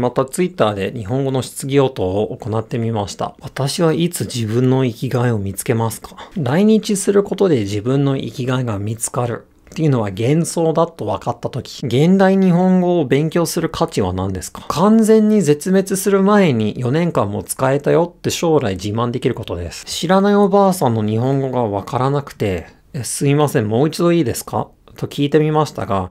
またツイッターで日本語の質疑応答を行ってみました。私はいつ自分の生きがいを見つけますか来日することで自分の生きがいが見つかる。っていうのは幻想だと分かった時、現代日本語を勉強する価値は何ですか完全に絶滅する前に4年間も使えたよって将来自慢できることです。知らないおばあさんの日本語が分からなくて、すいません、もう一度いいですかと聞いてみましたが、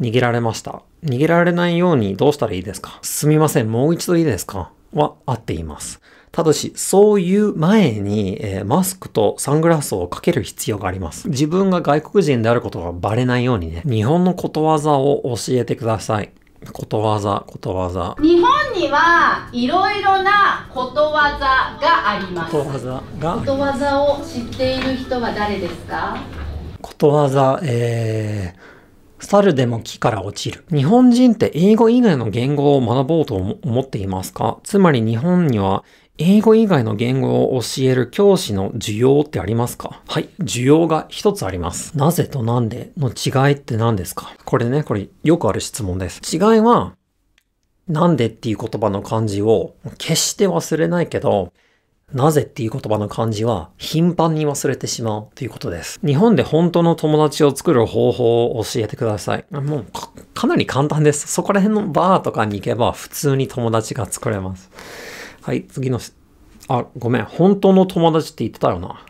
逃げられました。逃げられないようにどうしたらいいですかすみません、もう一度いいですかは合っています。ただし、そういう前に、えー、マスクとサングラスをかける必要があります。自分が外国人であることがバレないようにね、日本のことわざを教えてください。ことわざ、ことわざ。日本にはいろいろなことわざがあります。ことわざが。ことわざを知っている人は誰ですかことわざ、えー、猿でも木から落ちる。日本人って英語以外の言語を学ぼうと思っていますかつまり日本には英語以外の言語を教える教師の需要ってありますかはい、需要が一つあります。なぜとなんでの違いって何ですかこれね、これよくある質問です。違いは、なんでっていう言葉の漢字を決して忘れないけど、なぜっていう言葉の漢字は頻繁に忘れてしまうということです。日本で本当の友達を作る方法を教えてください。もうかかなり簡単です。そこら辺のバーとかに行けば普通に友達が作れます。はい、次の、あ、ごめん。本当の友達って言ってたよな。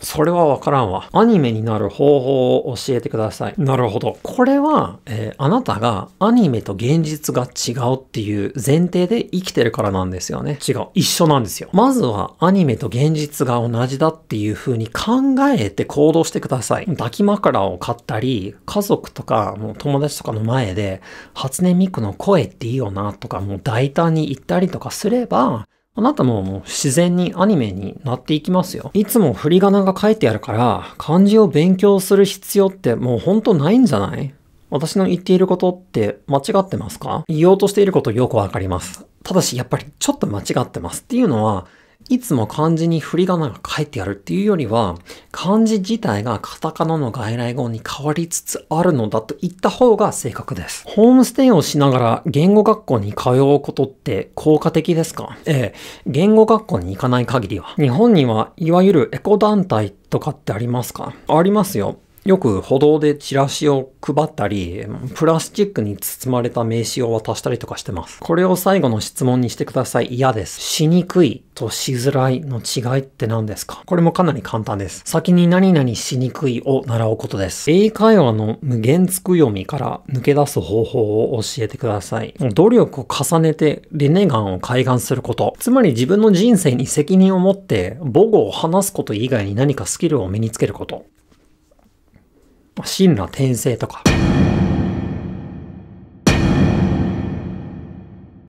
それはわからんわ。アニメになる方法を教えてください。なるほど。これは、えー、あなたがアニメと現実が違うっていう前提で生きてるからなんですよね。違う。一緒なんですよ。まずはアニメと現実が同じだっていう風に考えて行動してください。抱き枕を買ったり、家族とかもう友達とかの前で、初音ミクの声っていいよなとかもう大胆に言ったりとかすれば、あなたももう自然にアニメになっていきますよ。いつも振り仮名が書いてあるから、漢字を勉強する必要ってもうほんとないんじゃない私の言っていることって間違ってますか言おうとしていることよくわかります。ただしやっぱりちょっと間違ってますっていうのは、いつも漢字に振り仮名が書いてあるっていうよりは、漢字自体がカタカナの外来語に変わりつつあるのだと言った方が正確です。ホームステイをしながら言語学校に通うことって効果的ですかええ、言語学校に行かない限りは。日本にはいわゆるエコ団体とかってありますかありますよ。よく歩道でチラシを配ったり、プラスチックに包まれた名刺を渡したりとかしてます。これを最後の質問にしてください。嫌です。しにくいとしづらいの違いって何ですかこれもかなり簡単です。先に何々しにくいを習うことです。英会話の無限つく読みから抜け出す方法を教えてください。努力を重ねてレネガンを開眼すること。つまり自分の人生に責任を持って母語を話すこと以外に何かスキルを身につけること。真の転生とか。